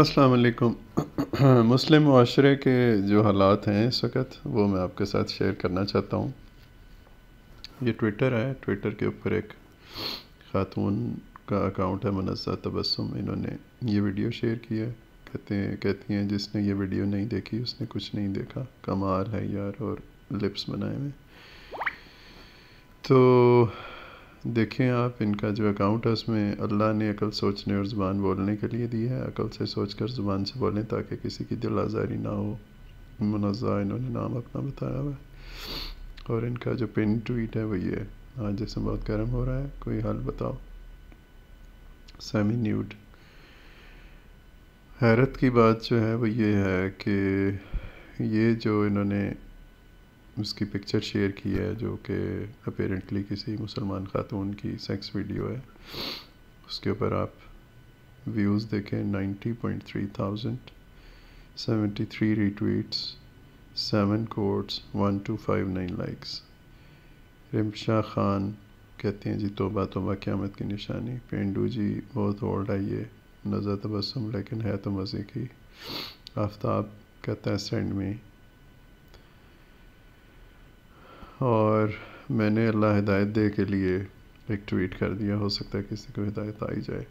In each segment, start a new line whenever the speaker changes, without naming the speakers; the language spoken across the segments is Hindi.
अस्सलाम मुस्लिम माशरे के जो हालात हैं इस वक्त वो मैं आपके साथ शेयर करना चाहता हूँ ये ट्विटर है ट्विटर के ऊपर एक ख़ातून का अकाउंट है मनसा तबसम इन्होंने ये वीडियो शेयर किया है कहते हैं कहती हैं जिसने ये वीडियो नहीं देखी उसने कुछ नहीं देखा कमाल है यार और लिप्स बनाए हुए तो देखें आप इनका जो अकाउंट है उसमें अल्लाह ने अकल सोचने और ज़ुबान बोलने के लिए दी है अकल से सोच कर ज़ुबान से बोलें ताकि किसी की दिल आज़ारी ना हो मुनज़ा इन्होंने नाम अपना बताया हुआ है और इनका जो पिन ट्वीट है वो ये है आज जैसे बहुत गर्म हो रहा है कोई हाल बताओ सेमी न्यूड हैरत की बात जो है वो ये है कि ये जो इन्होंने उसकी पिक्चर शेयर की है जो कि अपेरेंटली किसी मुसलमान खातून की सेक्स वीडियो है उसके ऊपर आप व्यूज़ देखें ninety point three thousand seventy three retweets seven quotes one two five nine likes Rimsha Khan कहते हैं जी तोबा तोबा क़्यामत की निशानी पेंडू जी बहुत ओल्ड है ये नज़र तबसम लेकिन है तो मज़े की आफ्ताब कहता है सेंड में और मैंने अल्लाह हिदायत दे के लिए एक ट्वीट कर दिया हो सकता है किसी को हिदायत आई जाए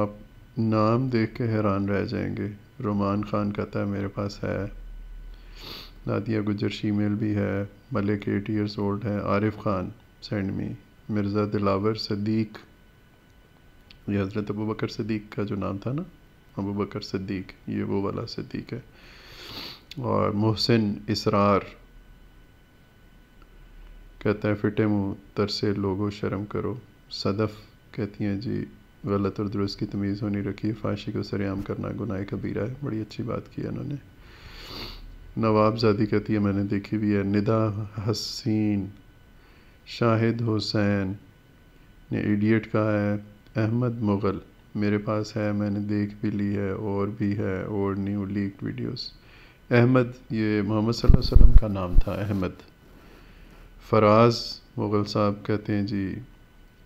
आप नाम देख के हैरान रह जाएंगे रोमान ख़ान कहता है मेरे पास है नादिया गुजर शीमेल भी है मलिक एट ईयर्स ओल्ड है आरिफ ख़ान सेंड मी मिर्ज़ा दिलावर सदीक ये हज़रत अबू बकर सदीक का जो नाम था ना अबू बकर सदीक ये वो वाला सदीक है और मोहसिन इसरार कहता है फिटे मुँह तरसे लोगो शर्म करो सदफ़ कहती हैं जी गलत और दुरुस्त की तमीज़ होनी रखी फाशी को सरेआम करना गुनाह कबीरा है बड़ी अच्छी बात की उन्होंने नवाबजादी कहती है मैंने देखी भी है निदा हसीन शाहिद हुसैन ने इडियट कहा है अहमद मुग़ल मेरे पास है मैंने देख भी ली है और भी है और न्यू लीक वीडियोस अहमद ये मोहम्मद सल्लल्लाहु अलैहि वसल्लम का नाम था अहमद फराज मुग़ल साहब कहते हैं जी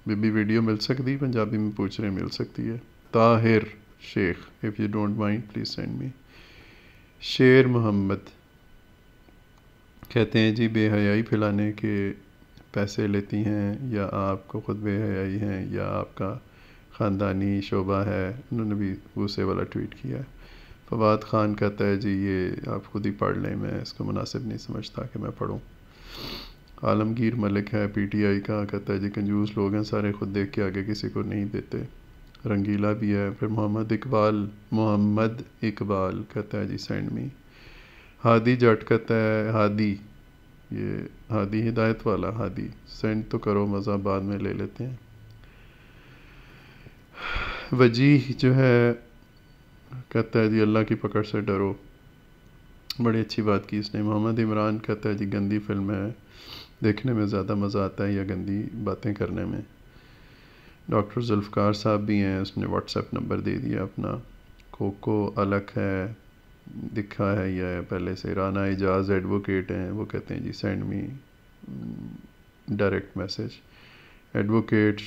बीबी वीडियो मिल सकती पंजाबी में पूछ रहे मिल सकती है Tahir Sheikh if you don't mind please send me Sher Mohammad कहते हैं जी बेहयाई फैलाने के पैसे लेती हैं या आपको ख़ुद बेहयाई हैं या आपका ख़ानदानी शोबा है उन्होंने भी गुस्से वाला ट्वीट किया है फवाद ख़ान कहता है जी ये आप खुद ही पढ़ लें मैं इसको मुनासिब नहीं समझता कि मैं पढ़ूँ आलमगीर मलिक है पीटीआई का कहता है जी कंजूस लोग हैं सारे खुद देख के आगे किसी को नहीं देते रंगीला भी है फिर मोहम्मद इकबाल मोहम्मद इकबाल कहता है जी सेंड मी हादी जट कहता है हादी ये हादी हिदायत वाला हादी सेंड तो करो मज़ा बाद में ले लेते हैं वजीह जो है कहता है जी अल्लाह की पकड़ से डरो बड़ी अच्छी बात की इसने मोहम्मद इमरान कहता है जी गंदी फिल्म है देखने में ज़्यादा मज़ा आता है या गंदी बातें करने में डॉक्टर जुल्फ़कार साहब भी हैं उसने व्हाट्सएप नंबर दे दिया अपना खोखो अलग है दिखा है यह पहले से राना एजाज एडवोकेट हैं वो कहते हैं जी send me direct message advocate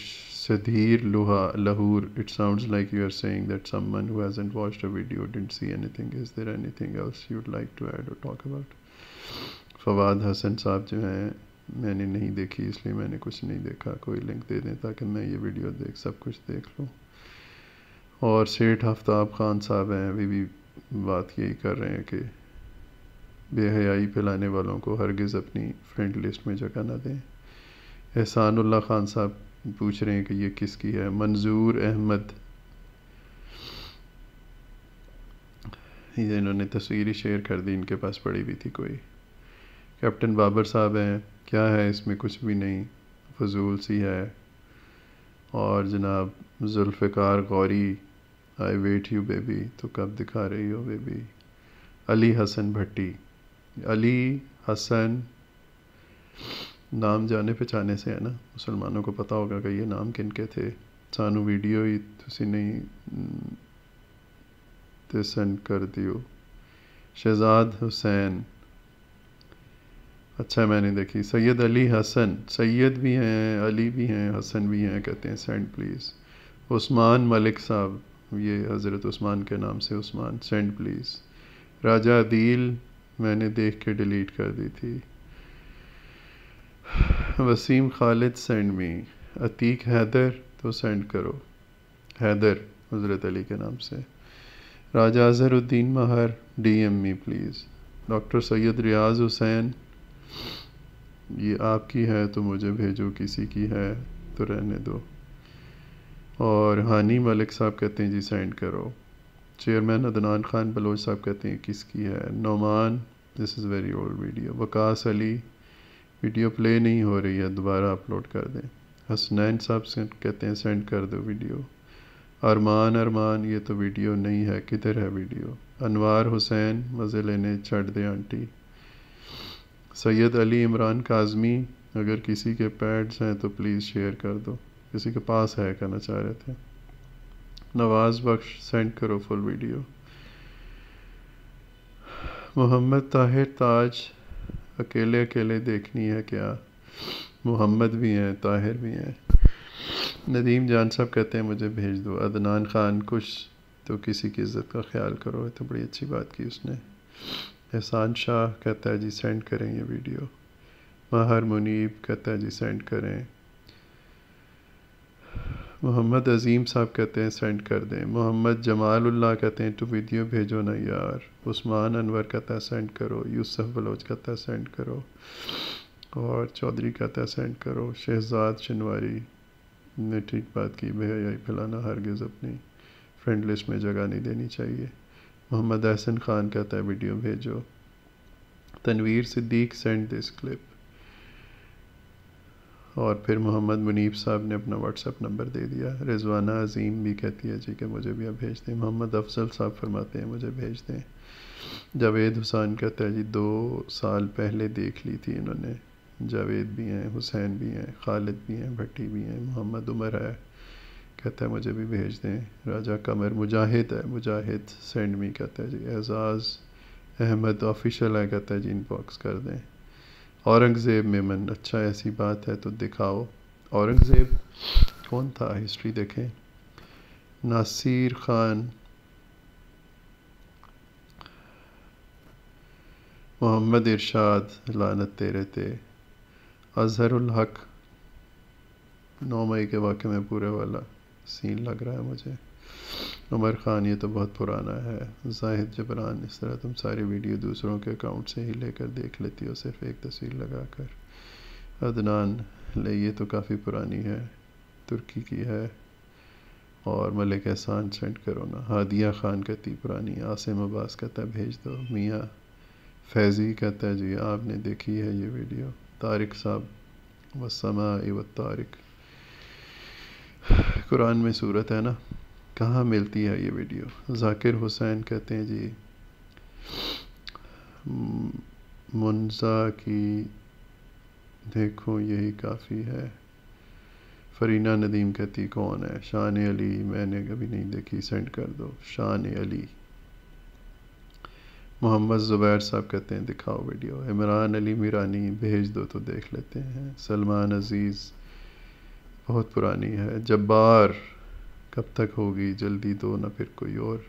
Sadhir Loha Lahur it sounds like you are saying that someone who hasn't watched a video didn't see anything is there anything else you would like to add और टॉक अबाउट फवाद हसन साहब जो हैं मैंने नहीं देखी इसलिए मैंने कुछ नहीं देखा कोई लिंक दे दें ताकि मैं ये वीडियो देख सब कुछ देख लूँ और सेठ आफ्ताब खान साहब हैं अभी भी बात यही कर रहे हैं कि बेहयाई फैलाने वालों को हरगिज़ अपनी फ्रेंड लिस्ट में जगह ना दें एहसानुल्ला खान साहब पूछ रहे हैं कि ये किसकी है मंजूर अहमद ये इन्होंने तस्वीर शेयर कर दी इनके पास पड़ी भी थी कोई कैप्टन बाबर साहब हैं क्या है इसमें कुछ भी नहीं फजूल सी है और जनाब Zulfar Ghauri I wait you baby तो कब दिखा रही हो बेबी अली हसन भट्टी अली हसन नाम जाने पहचाने से है ना मुसलमानों को पता होगा कि ये नाम किन के थे सानू वीडियो ही तुसी नहीं हम्म, ते सेंड कर दियो शहजाद हुसैन अच्छा मैंने देखी सैयद अली हसन सैयद भी हैं अली भी हैं हसन भी हैं कहते हैं सेंड प्लीज़ उस्मान मलिक साहब ये हज़रत उस्मान के नाम से उस्मान सेंड प्लीज़ राजा अदील मैंने देख के डिलीट कर दी थी वसीम खालिद सेंड मी अतीक हैदर तो सेंड करो हैदर हजरत अली के नाम से Raja Azharuddin Mahar D M me please doctor Syed Riaz Hussain ये आपकी है तो मुझे भेजो किसी की है तो रहने दो और हानी मलिक साहब कहते हैं जी सेंड करो चेयरमैन अदनान खान बलोच साहब कहते हैं किसकी है Noman this is very old video Waqas Ali video play नहीं हो रही है दोबारा अपलोड कर दें हसनैन साहब से कहते हैं सेंड कर दो वीडियो अरमान अरमान ये तो वीडियो नहीं है किधर है वीडियो अनवार हुसैन मज़े लेने चढ़ दे आंटी सैयद अली इमरान काजमी अगर किसी के पैड्स हैं तो प्लीज़ शेयर कर दो किसी के पास है कहना चाह रहे थे नवाज बख्श सेंड करो फुल वीडियो मोहम्मद ताहिर ताज अकेले अकेले देखनी है क्या मोहम्मद भी हैं ताहिर भी हैं नदीम जान साहब कहते हैं मुझे भेज दो अदनान खान कुछ तो किसी की इज़्ज़त का ख्याल करो तो बड़ी अच्छी बात की उसने एहसान शाह कहता है जी सेंड करें ये वीडियो माहर मुनीब कहता है जी सेंड करें मोहम्मद अजीम साहब कहते हैं सेंड कर दें मोहम्मद जमालुल्लाह कहते हैं टू वीडियो भेजो ना यार उस्मान अनवर कहता है सेंड करो यूसुफ बलोच कहता है सेंड करो और चौधरी कहता है सेंड करो शहजाद शनवारी ने ठीक बात की बेहयाई फैलाना हरगिज़ अपनी फ्रेंड लिस्ट में जगह नहीं देनी चाहिए मोहम्मद अहसन खान का था वीडियो भेजो Tanveer Siddiq send this clip और फिर मोहम्मद मुनीब साहब ने अपना व्हाट्सएप नंबर दे दिया रिजवाना अजीम भी कहती है जी कि मुझे भी आप भेज दें मोहम्मद अफजल साहब फरमाते हैं मुझे भेज दें जावेद हुसैन कहता है जी दो साल पहले देख ली थी इन्होंने जावेद भी हैं हुसैन भी हैं खालिद भी हैं भट्टी भी हैं मोहम्मद उमर है कहता है मुझे भी भेज दें राजा कमर मुजाहिद है मुजाहिद सेंड मी कहता है जी एजाज़ अहमद ऑफिशियल है कहता है जी इनबॉक्स कर दें औरंगज़ेब मेमन अच्छा ऐसी बात है तो दिखाओ औरंगज़ेब कौन था हिस्ट्री देखें नासिर ख़ान मोहम्मद इरशाद लानत तेरे थे अजहरुल हक नौ मई के वाक़े में पूरे वाला सीन लग रहा है मुझे उमर ख़ान ये तो बहुत पुराना है जाहिद जबरान इस तरह तुम सारी वीडियो दूसरों के अकाउंट से ही लेकर देख लेती हो सिर्फ एक तस्वीर लगा कर अदनान ले ये तो काफ़ी पुरानी है तुर्की की है और मलिक एहसान सेंड करो ना हादिया ख़ान कहती पुरानी आसिम अब्बास कहता भेज दो मियाँ फैज़ी कहता जी आपने देखी है ये वीडियो तारिक साहब वसमा इव तारिक कुरान में सूरत है ना कहाँ मिलती है ये वीडियो जाकिर हुसैन कहते हैं जी मुंजा की देखो यही काफ़ी है फरीना नदीम कहती कौन है शान अली मैंने कभी नहीं देखी सेंड कर दो शान अली मोहम्मद ज़ुबैर साहब कहते हैं दिखाओ वीडियो इमरान अली मीरानी भेज दो तो देख लेते हैं सलमान अजीज़ बहुत पुरानी है जब्बार कब तक होगी जल्दी दो ना फिर कोई और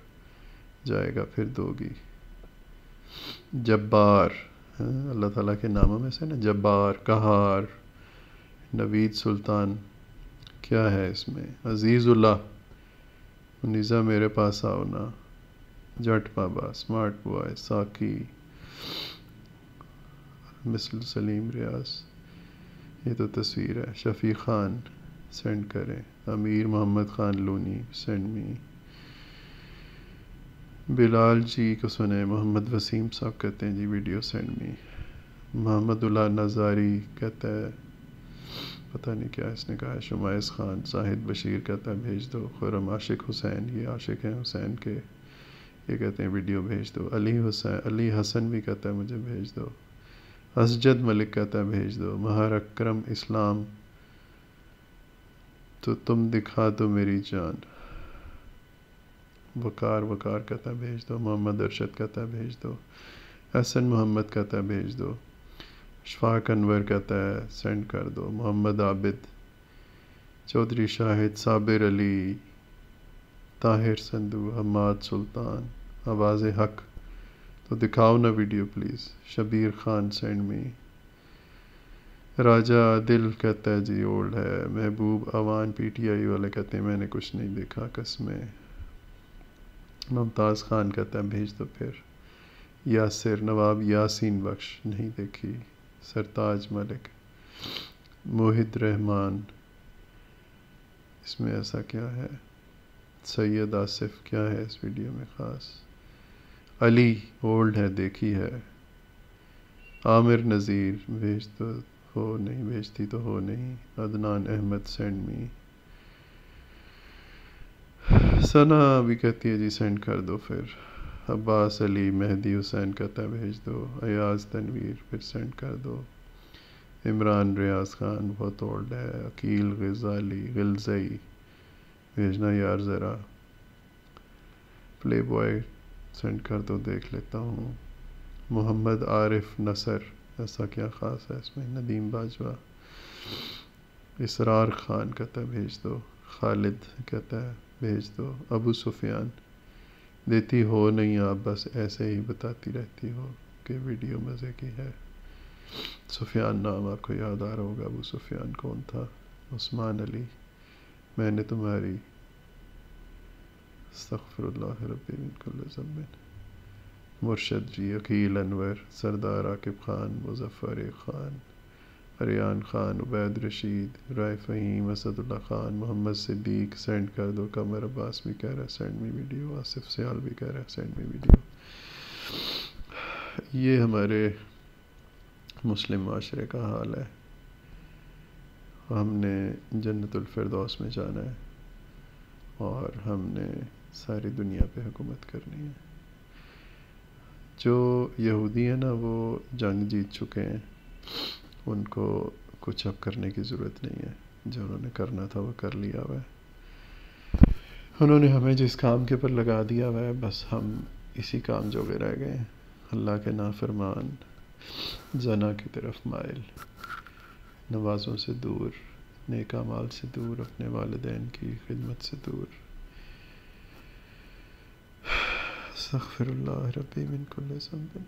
जाएगा फिर दोगी जब्बार हाँ, अल्लाह ताला के नामों में से ना जब्बार कहार नवीद सुल्तान क्या है इसमें अजीज़ुल्लाह मुनीज़ा मेरे पास आओ ना जट बाबा स्मार्ट बॉय साकी मिसल सलीम रियाज ये तो तस्वीर है शफ़ी ख़ान सेंड करें अमीर मोहम्मद ख़ान लोनी सेंड मी बिलाल जी को सुने मोहम्मद वसीम साहब कहते हैं जी video send me Mohammad Nazari कहता है पता नहीं क्या इसने कहा है शुमाइस ख़ान साहिद बशीर कहता है भेज दो खुरम आशिक हुसैन ये आशिक हैं हुसैन के ये कहते हैं वीडियो भेज दो अली हुसैन अली हसन भी कहता है मुझे भेज दो असजद मलिक कहता है भेज दो महार अक्रम इस्लाम तो तुम दिखा दो मेरी जान वकार वकार कथा भेज दो मोहम्मद अरशद कथा भेज दो हसन मोहम्मद कथा भेज दो शफाक अनवर कहता है सेंड कर दो मोहम्मद आबिद चौधरी शाहिद साबिर अली ताहिर संधू हमाद सुल्तान आवाज़ हक तो दिखाओ ना video please Shabir Khan send me Raja दिल कहता है जी ओल्ड है महबूब अवान पीटीआई वाले कहते हैं मैंने कुछ नहीं देखा कसमें मुमताज़ खान कहता है भेज दो फिर यासिर नवाब यासीन बख्श नहीं देखी सरताज मलिक मोहित रहमान इसमें ऐसा क्या है सैयद आसिफ क्या है इस वीडियो में ख़ास अली ओल्ड है देखी है आमिर नज़ीर भेज दो हो नहीं भेजती तो हो नहीं अदनान अहमद सेंड मी सना भी कहती है जी सेंड कर दो फिर अब्बास अली मेहदी हुसैन कहता भेज दो अयाज तनवीर फिर सेंड कर दो इमरान रियाज खान बहुत ओल्ड है अकील गजाली गिलजई भेजना यार ज़रा प्ले बॉय सेंड कर दो देख लेता हूँ मोहम्मद आरिफ नसर ऐसा क्या ख़ास है इसमें नदीम बाजवा इसरार खान कहता है भेज दो खालिद कहता है भेज दो अबू सुफियान देती हो नहीं आप बस ऐसे ही बताती रहती हो कि वीडियो मज़े की है सुफियान नाम आपको याद आ रहा होगा अबू सुफियान कौन था उस्मान अली मैंने तुम्हारी सफ़र रबीन मुर्शद जी अकील अनवर सरदार आकिब खान मुजफ़र खान अरियान खान उबैद रशीद राय फ़हीम असदुल्ला खान मोहम्मद सिद्दीक सेंड कर दो कमर अब्बास भी कह रहा है send me video Asif Sayal भी कह रहा है सेंड मी वीडियो ये हमारे मुस्लिम माशरे का हाल है हमने जन्नतफरदौस में जाना है और हमने सारी दुनिया पे हुकूमत करनी है जो यहूदी हैं ना वो जंग जीत चुके हैं उनको कुछ अब करने की ज़रूरत नहीं है जो उन्होंने करना था वो कर लिया हुआ है उन्होंने हमें जिस काम के ऊपर लगा दिया हुआ है बस हम इसी काम जोगे रह गए अल्लाह के नाफरमान जना की तरफ माइल नवाज़ों से दूर माल से दूर अपने वालदेन की खिदमत से दूर أستغفر الله ربي من كل ذنب